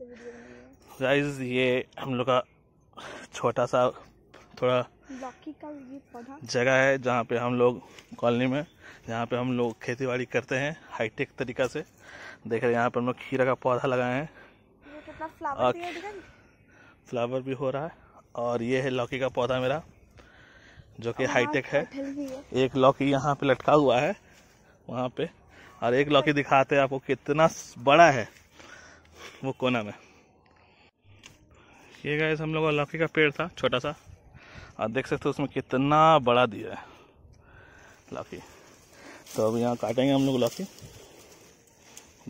Guys ये हम लोग का छोटा सा थोड़ा जगह है जहाँ पे हम लोग कॉलोनी में जहाँ पे हम लोग खेती बाड़ी करते हैं हाईटेक तरीका से देख रहे हैं यहाँ पर हम लोग खीरा का पौधा लगाए हैं फ्लावर, फ्लावर भी हो रहा है और ये है लौकी का पौधा मेरा जो कि हाईटेक है।, है एक लौकी यहाँ पे लटका हुआ है वहाँ पे और एक लौकी दिखाते हैं आपको कितना बड़ा है वो कोना में ये गए हम लोग लौकी का पेड़ था छोटा सा आप देख सकते हो उसमें कितना बड़ा दिया है लौकी तो अब यहाँ काटेंगे हम लोग लौकी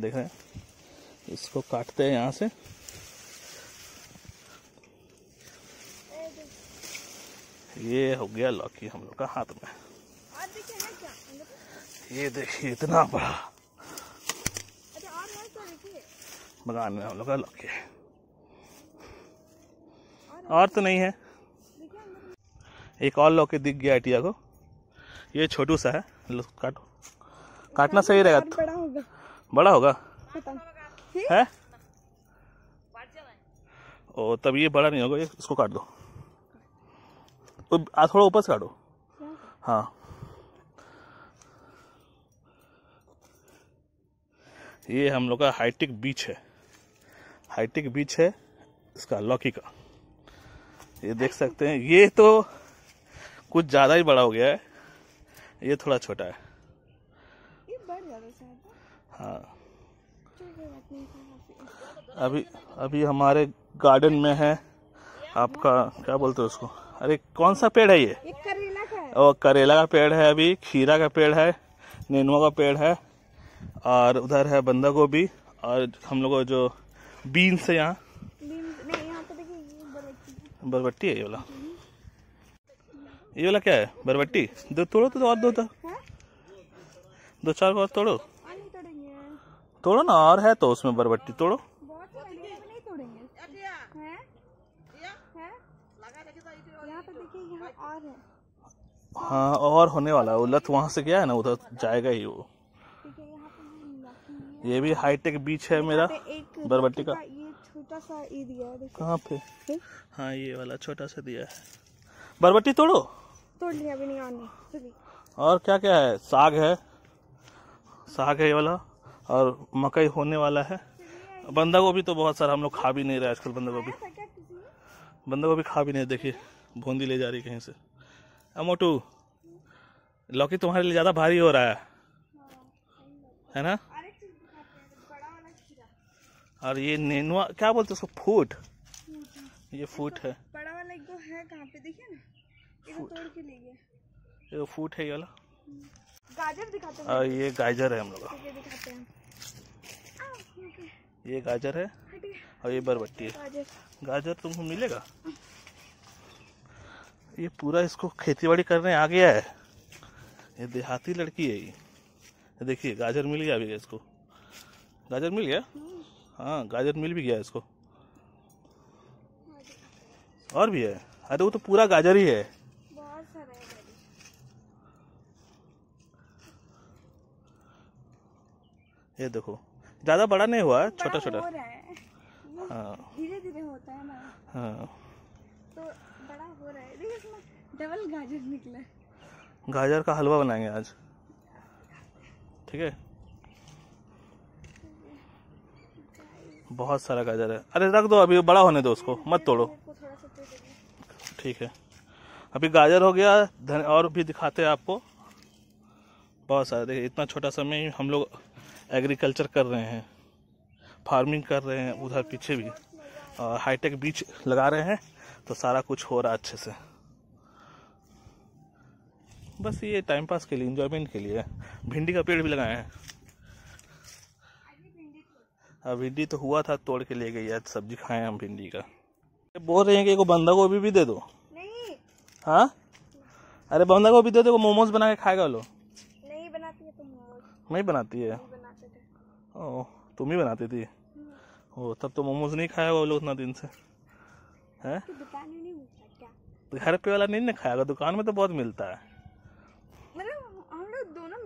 देख रहे हैं इसको काटते हैं यहाँ से ये हो गया लौकी हम लोग का हाथ में ये देखिए इतना बड़ा बगान में हम लोग का लग और तो नहीं है एक और लौके दिख गया आइटिया को ये छोटू सा है काटो काटना सही रहेगा तो बड़ा होगा है ओ तब ये बड़ा नहीं होगा ये इसको काट दो थोड़ा ऊपर से काटो हाँ ये हम लोग का हाईटेक बीच है हाईटेक बीच है इसका लौकी का ये देख सकते हैं ये तो कुछ ज़्यादा ही बड़ा हो गया है ये थोड़ा छोटा है तो। हाँ अभी अभी हमारे गार्डन में है आपका क्या बोलते हो उसको अरे कौन सा पेड़ है ये करेला का है। और करेला का पेड़ है अभी खीरा का पेड़ है नेनुआ का पेड़ है और उधर है बंदा गोभी और हम लोगों जो बीन से यहाँ बरबट्टी है ये वाला ये वाला क्या है बरबट्टी दो तोड़ो तो और दो था तो। हाँ? दो चार और तोड़ो तोड़ो ना और है तो उसमें बरबट्टी तोड़ो हाँ? हाँ? हाँ और होने वाला है वो लत वहां से गया है ना उधर जाएगा ही वो ये भी हाईटेक बीच है मेरा बरबट्टी का ये छोटा सा ये दिया है कहाँ पे हाँ ये वाला छोटा सा दिया है बरबट्टी तोड़ो तोड़ लिया अभी नहीं आने और क्या क्या है साग है साग है ये वाला और मकई होने वाला है बंदा गोभी तो बहुत सारा हम लोग खा भी नहीं रहे आजकल बंदा गोभी बंदा गोभी खा भी नहीं देखिए बूंदी ले जा रही कहीं से मोटू लौकी तुम्हारे लिए ज़्यादा भारी हो रहा है है ना और ये नेनुआ क्या बोलते हैं उसको फूट ये फूट है बड़ा वाला एक दो है कहाँ पे देखिए ना ये तो तोड़ के ये फूट है ये वाला हम्म। गाजर दिखाते हैं ये गाजर है हम लोग ये गाजर हाँ, है और ये बरबट्टी है गाजर तुमको मिलेगा ये पूरा इसको खेतीबाड़ी करने आ गया है ये देहाती लड़की है ये देखिए गाजर मिल गया अभी इसको गाजर मिल गया हम्म। हाँ गाजर मिल भी गया इसको और भी है अरे हाँ, तो वो तो पूरा गाजर ही है ये देखो ज़्यादा बड़ा नहीं हुआ छोटा छोटा हाँ धीरे धीरे होता है ना हाँ तो बड़ा हो रहा है डबल गाजर निकला गाजर का हलवा बनाएंगे आज ठीक है बहुत सारा गाजर है अरे रख दो अभी बड़ा होने दो उसको मत तोड़ो ठीक है अभी गाजर हो गया धन और भी दिखाते हैं आपको बहुत सारा देखिए इतना छोटा समय ही हम लोग एग्रीकल्चर कर रहे हैं फार्मिंग कर रहे हैं उधर पीछे भी और हाईटेक बीच लगा रहे हैं तो सारा कुछ हो रहा अच्छे से बस ये टाइम पास के लिए इंजॉयमेंट के लिए भिंडी का पेड़ भी लगाए हैं भिंडी तो हुआ था तोड़ के ले गई आज सब्जी खाए हम भिंडी का बोल रहे हैं कि बंदा गोभी भी दे दो नहीं हाँ अरे बंदा गोभी दे दो मोमोज बना के खाएगा लो नहीं बनाती है तुम तो नहीं बनाती है तो। ओह तुम ही बनाती थी हम्म। ओह तब तो मोमोज नहीं खाया वो लोग उतना दिन से है घर पे वाला नहीं ना खाएगा दुकान में तो बहुत मिलता है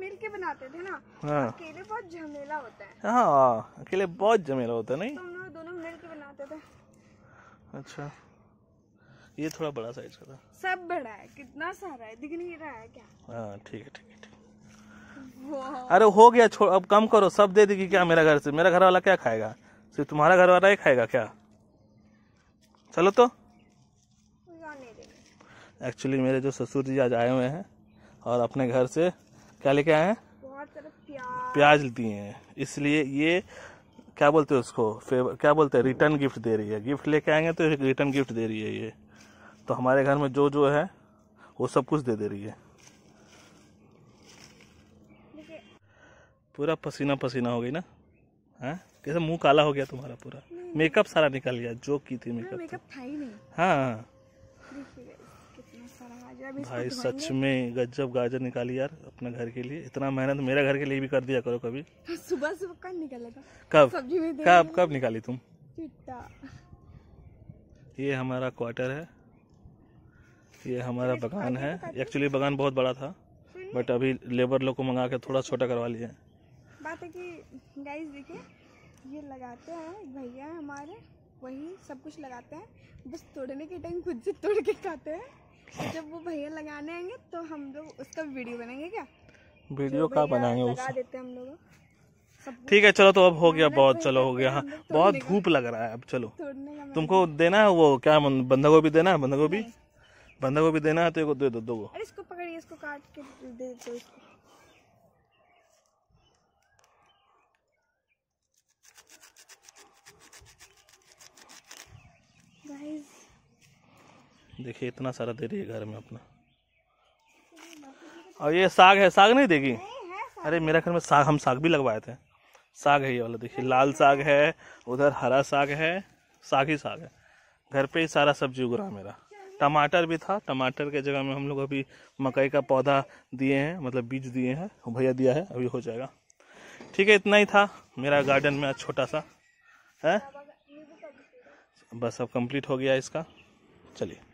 मिल के बनाते थे ना तो हाँ। अकेले बहुत झमेला होता है हाँ अकेले बहुत झमेला होता है नहीं तो लोग दोनों मिल के बनाते थे अच्छा ये थोड़ा बड़ा साइज का था सब बड़ा है कितना सारा है दिख नहीं रहा है क्या हाँ ठीक है ठीक है ठीक अरे हो गया छोड़ अब कम करो सब दे देगी क्या मेरा घर से मेरा घर वाला क्या खाएगा सिर्फ तुम्हारा घर वाला ही खाएगा क्या चलो तो एक्चुअली मेरे जो ससुर जी आज आए हुए हैं और अपने घर से क्या लेके आए हैं प्याज दिए हैं इसलिए ये क्या बोलते हैं उसको फेवर क्या बोलते हैं रिटर्न गिफ्ट दे रही है गिफ्ट लेके आएंगे तो रिटर्न गिफ्ट दे रही है ये तो हमारे घर में जो जो है वो सब कुछ दे दे रही है पूरा पसीना पसीना हो गई ना है हाँ? कैसे मुंह काला हो गया तुम्हारा पूरा मेकअप सारा निकल गया जो की थी मेकअप तो। हाँ भाई सच में गजब गाजर निकाली यार अपने घर के लिए इतना मेहनत मेरे घर के लिए भी कर दिया करो कभी सुबह सुबह कब निकाला था कब सब्जी में कब कब निकाली तुम ये हमारा क्वार्टर है ये हमारा बगान है एक्चुअली बगान बहुत बड़ा था बट अभी लेबर लोग को मंगा के थोड़ा छोटा करवा लिया बात है कि गाइस देखिए ये लगाते हैं भैया हमारे वही सब कुछ लगाते हैं बस तोड़ने के टाइम खुद से तोड़ के खाते हैं तो जब वो भैया लगाने आएंगे तो हम लोग उसका वीडियो बनाएंगे क्या वीडियो तो का बनाएंगे लगा देते हम लोग ठीक है चलो तो अब हो गया बहुत तो चलो हो गया हाँ, बहुत मतलब धूप लग रहा है अब चलो तुमको मतलब। देना है वो क्या बंधा गोभी देना है बंधा गोभी बंधा गोभी देना है तो दे दो दो अरे इसको पकड़िए इसको काट के दे दो इसको देखिए इतना सारा दे रही है घर में अपना और ये साग है साग नहीं देगी अरे मेरा घर में साग हम साग भी लगवाए थे साग है ये वाला देखिए लाल साग है उधर हरा साग है साग ही साग है घर पे ही सारा सब्जी उग रहा है मेरा टमाटर भी था टमाटर के जगह में हम लोग अभी मकई का पौधा दिए हैं मतलब बीज दिए हैं भैया दिया है अभी हो जाएगा ठीक है इतना ही था मेरा गार्डन में छोटा सा है बस अब कंप्लीट हो गया इसका चलिए